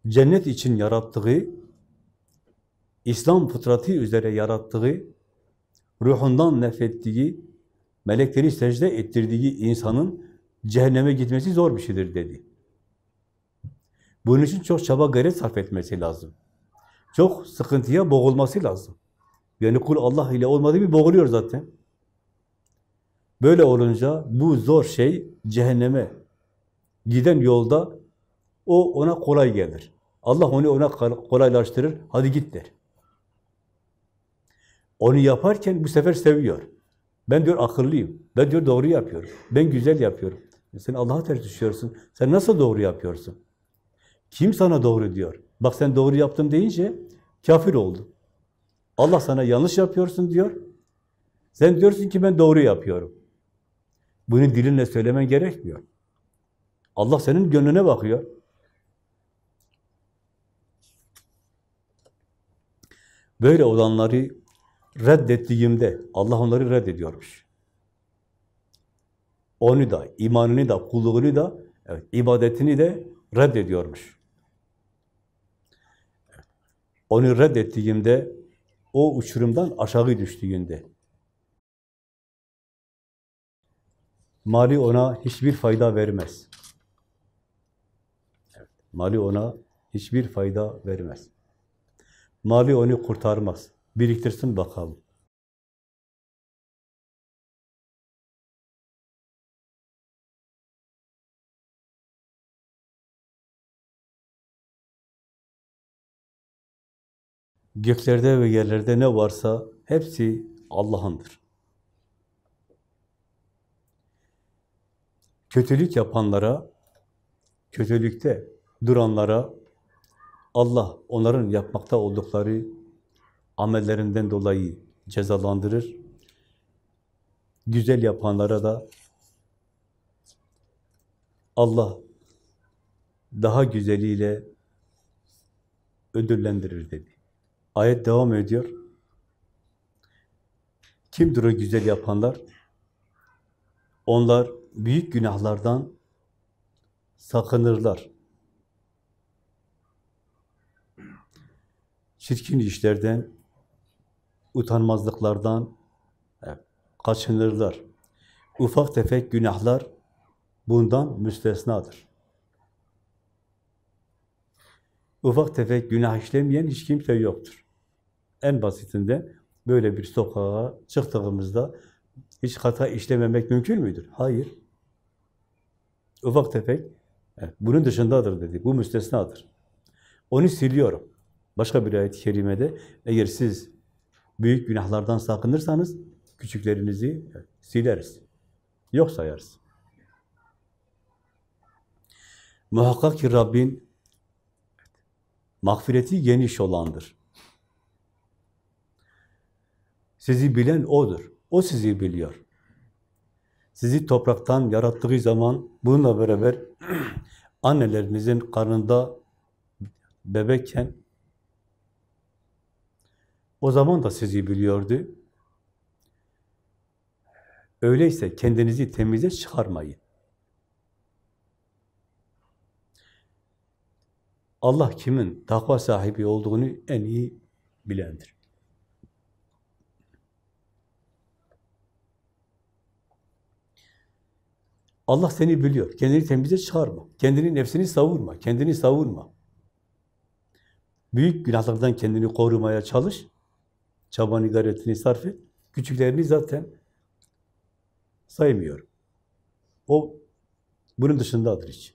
cennet için yarattığı, İslam fıtratı üzere yarattığı, ruhundan nefettiği, melekleri secde ettirdiği insanın cehenneme gitmesi zor bir şeydir dedi. Bunun için çok çaba gayret sarf etmesi lazım. Çok sıkıntıya boğulması lazım. Yani kul Allah ile olmadığı bir boğuluyor zaten. Böyle olunca bu zor şey cehenneme giden yolda o ona kolay gelir. Allah onu ona kolaylaştırır. Hadi git der. Onu yaparken bu sefer seviyor. Ben diyor akıllıyım. Ben diyor doğru yapıyorum. Ben güzel yapıyorum. Sen Allah'a ters düşüyorsun. Sen nasıl doğru yapıyorsun? Kim sana doğru diyor? Bak sen doğru yaptım deyince kafir oldu. Allah sana yanlış yapıyorsun diyor. Sen diyorsun ki ben doğru yapıyorum. Bunu dilinle söylemen gerekmiyor. Allah senin gönlüne bakıyor. Böyle olanları reddettiğimde Allah onları reddediyormuş. Onu da, imanını da, kulluğunu da, evet, ibadetini de reddediyormuş. Onu reddettiğimde, o uçurumdan aşağı düştüğünde, mali ona hiçbir fayda vermez. Mali ona hiçbir fayda vermez. Mali onu kurtarmaz. Biriktirsin bakalım. Göklerde ve yerlerde ne varsa hepsi Allah'ındır. Kötülük yapanlara, kötülükte duranlara Allah onların yapmakta oldukları amellerinden dolayı cezalandırır. Güzel yapanlara da Allah daha güzeliyle ödüllendirir dedi. Ayet devam ediyor. Kimdir o güzel yapanlar? Onlar büyük günahlardan sakınırlar. çirkin işlerden, utanmazlıklardan e, kaçınırlar. Ufak tefek günahlar bundan müstesnadır. Ufak tefek günah işlemeyen hiç kimse yoktur. En basitinde böyle bir sokağa çıktığımızda hiç hata işlememek mümkün müdür? Hayır. Ufak tefek e, bunun dışındadır dedi. Bu müstesnadır. Onu siliyorum. Başka bir ayet-i kerimede eğer siz büyük günahlardan sakınırsanız küçüklerinizi sileriz. Yok sayarız. Muhakkak ki Rabbin mağfireti geniş olandır. Sizi bilen O'dur. O sizi biliyor. Sizi topraktan yarattığı zaman bununla beraber (clears throat) annelerinizin karnında bebekken o zaman da sizi biliyordu. Öyleyse kendinizi temize çıkarmayın. Allah kimin takva sahibi olduğunu en iyi bilendir. Allah seni biliyor. Kendini temize çıkarma. Kendini nefsini savurma. Kendini savurma. Büyük günahlardan kendini korumaya çalış çabanı gayretini sarf et. Küçüklerini zaten saymıyor. O bunun dışındadır hiç.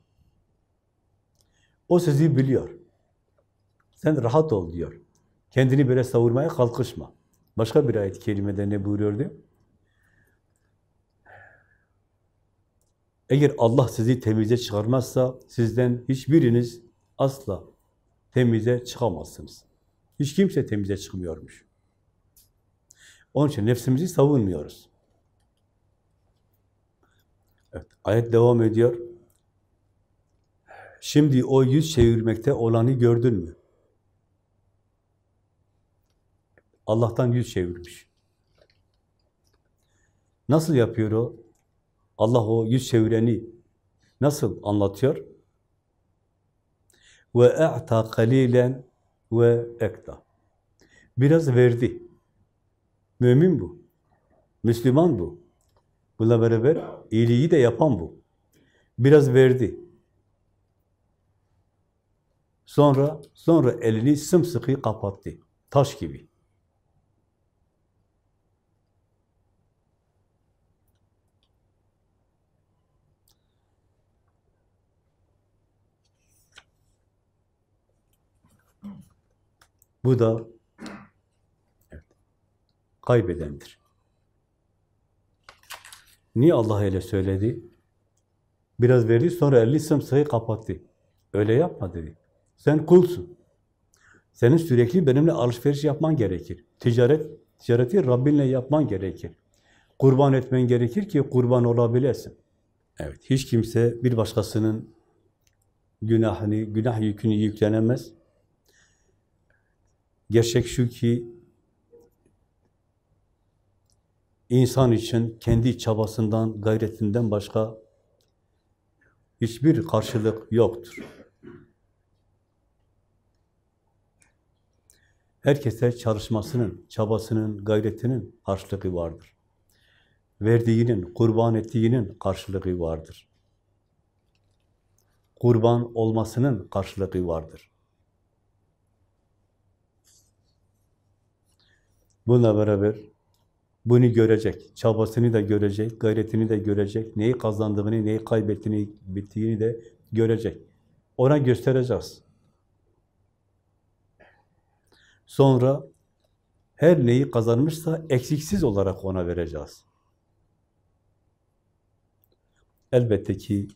O sizi biliyor. Sen rahat ol diyor. Kendini böyle savurmaya kalkışma. Başka bir ayet kelimede ne buyuruyordu? Eğer Allah sizi temize çıkarmazsa sizden hiçbiriniz asla temize çıkamazsınız. Hiç kimse temize çıkmıyormuş. Onun için nefsimizi savunmuyoruz. Evet, ayet devam ediyor. Şimdi o yüz çevirmekte olanı gördün mü? Allah'tan yüz çevirmiş. Nasıl yapıyor o? Allah o yüz çevireni nasıl anlatıyor? Ve e'ta kalilen ve ekta. Biraz verdi. Mümin bu. Müslüman bu. Bununla beraber iyiliği de yapan bu. Biraz verdi. Sonra sonra elini sımsıkı kapattı. Taş gibi. Bu da kaybedendir. Niye Allah öyle söyledi? Biraz verdi sonra elli sımsıkı kapattı. Öyle yapma dedi. Sen kulsun. Senin sürekli benimle alışveriş yapman gerekir. Ticaret, ticareti Rabbinle yapman gerekir. Kurban etmen gerekir ki kurban olabilesin. Evet, hiç kimse bir başkasının günahını, günah yükünü yüklenemez. Gerçek şu ki insan için kendi çabasından, gayretinden başka hiçbir karşılık yoktur. Herkese çalışmasının, çabasının, gayretinin karşılığı vardır. Verdiğinin, kurban ettiğinin karşılığı vardır. Kurban olmasının karşılığı vardır. Bununla beraber bunu görecek. Çabasını da görecek, gayretini de görecek. Neyi kazandığını, neyi kaybettiğini bittiğini de görecek. Ona göstereceğiz. Sonra her neyi kazanmışsa eksiksiz olarak ona vereceğiz. Elbette ki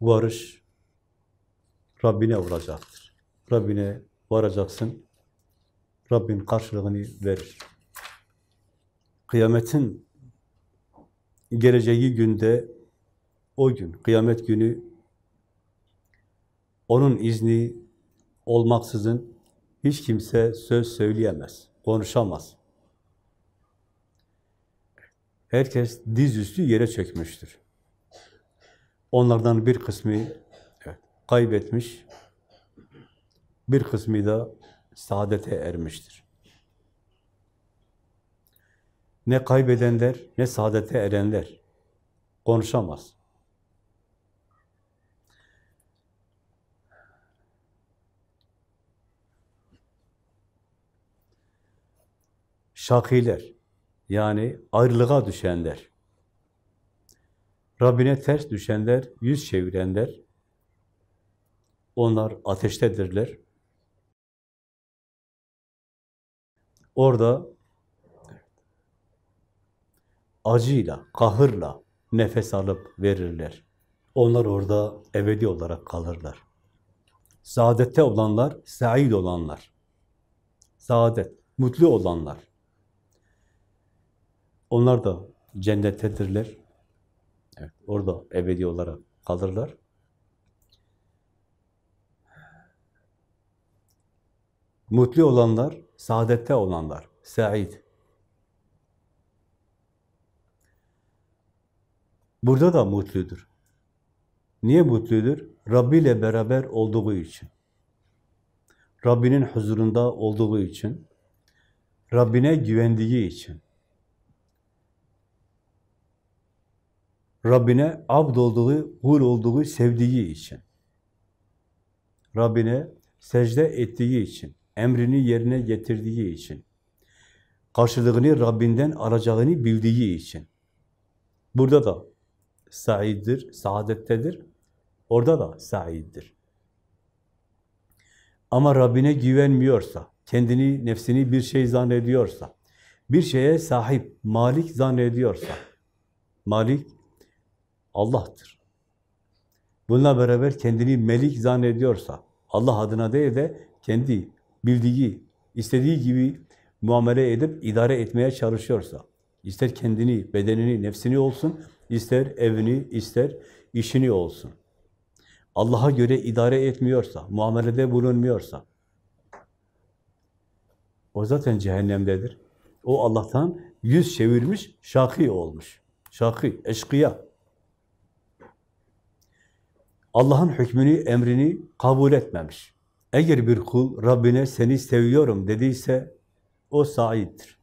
varış Rabbine olacaktır. Rabbine varacaksın. Rabbin karşılığını verir. Kıyametin geleceği günde o gün, kıyamet günü onun izni olmaksızın hiç kimse söz söyleyemez, konuşamaz. Herkes dizüstü yere çökmüştür. Onlardan bir kısmı kaybetmiş, bir kısmı da saadete ermiştir. Ne kaybedenler ne saadete erenler konuşamaz. Şakiler yani ayrılığa düşenler Rabbine ters düşenler, yüz çevirenler, onlar ateştedirler. Orada acıyla, kahırla nefes alıp verirler. Onlar orada ebedi olarak kalırlar. Saadette olanlar, said olanlar. Saadet, mutlu olanlar. Onlar da cennettedirler. Evet, orada ebedi olarak kalırlar. Mutlu olanlar Saadette olanlar, Said. Burada da mutludur. Niye mutludur? Rabbi ile beraber olduğu için. Rabbinin huzurunda olduğu için. Rabbine güvendiği için. Rabbine abd olduğu, hur olduğu, sevdiği için. Rabbine secde ettiği için emrini yerine getirdiği için, karşılığını Rabbinden alacağını bildiği için. Burada da saiddir, saadettedir. Orada da saiddir. Ama Rabbine güvenmiyorsa, kendini, nefsini bir şey zannediyorsa, bir şeye sahip, malik zannediyorsa, malik Allah'tır. Bununla beraber kendini melik zannediyorsa, Allah adına değil de kendi bildiği, istediği gibi muamele edip idare etmeye çalışıyorsa, ister kendini, bedenini, nefsini olsun, ister evini, ister işini olsun. Allah'a göre idare etmiyorsa, muamelede bulunmuyorsa, o zaten cehennemdedir. O Allah'tan yüz çevirmiş, şakî olmuş. Şakî, eşkıya. Allah'ın hükmünü, emrini kabul etmemiş. Eğer bir kul Rabbine seni seviyorum dediyse o saittir.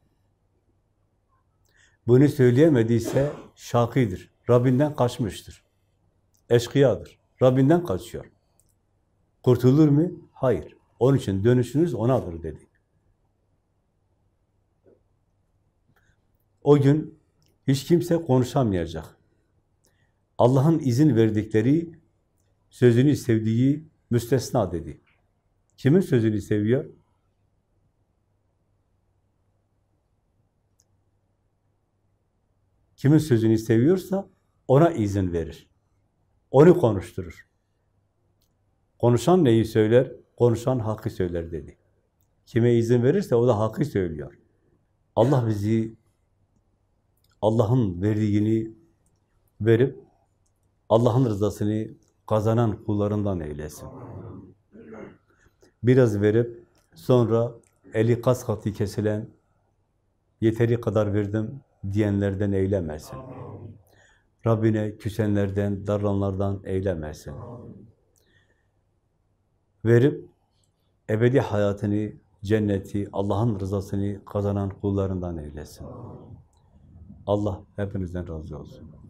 Bunu söyleyemediyse şakidir. Rabbinden kaçmıştır. Eşkıyadır. Rabbinden kaçıyor. Kurtulur mu? Hayır. Onun için dönüşünüz onadır dedi. O gün hiç kimse konuşamayacak. Allah'ın izin verdikleri, sözünü sevdiği müstesna dedi. Kimin sözünü seviyor? Kimin sözünü seviyorsa ona izin verir. Onu konuşturur. Konuşan neyi söyler? Konuşan hakkı söyler dedi. Kime izin verirse o da hakkı söylüyor. Allah bizi Allah'ın verdiğini verip Allah'ın rızasını kazanan kullarından eylesin biraz verip sonra eli kas katı kesilen yeteri kadar verdim diyenlerden eylemesin. Rabbine küsenlerden, darlanlardan eylemesin. Verip ebedi hayatını, cenneti, Allah'ın rızasını kazanan kullarından eylesin. Allah hepinizden razı olsun.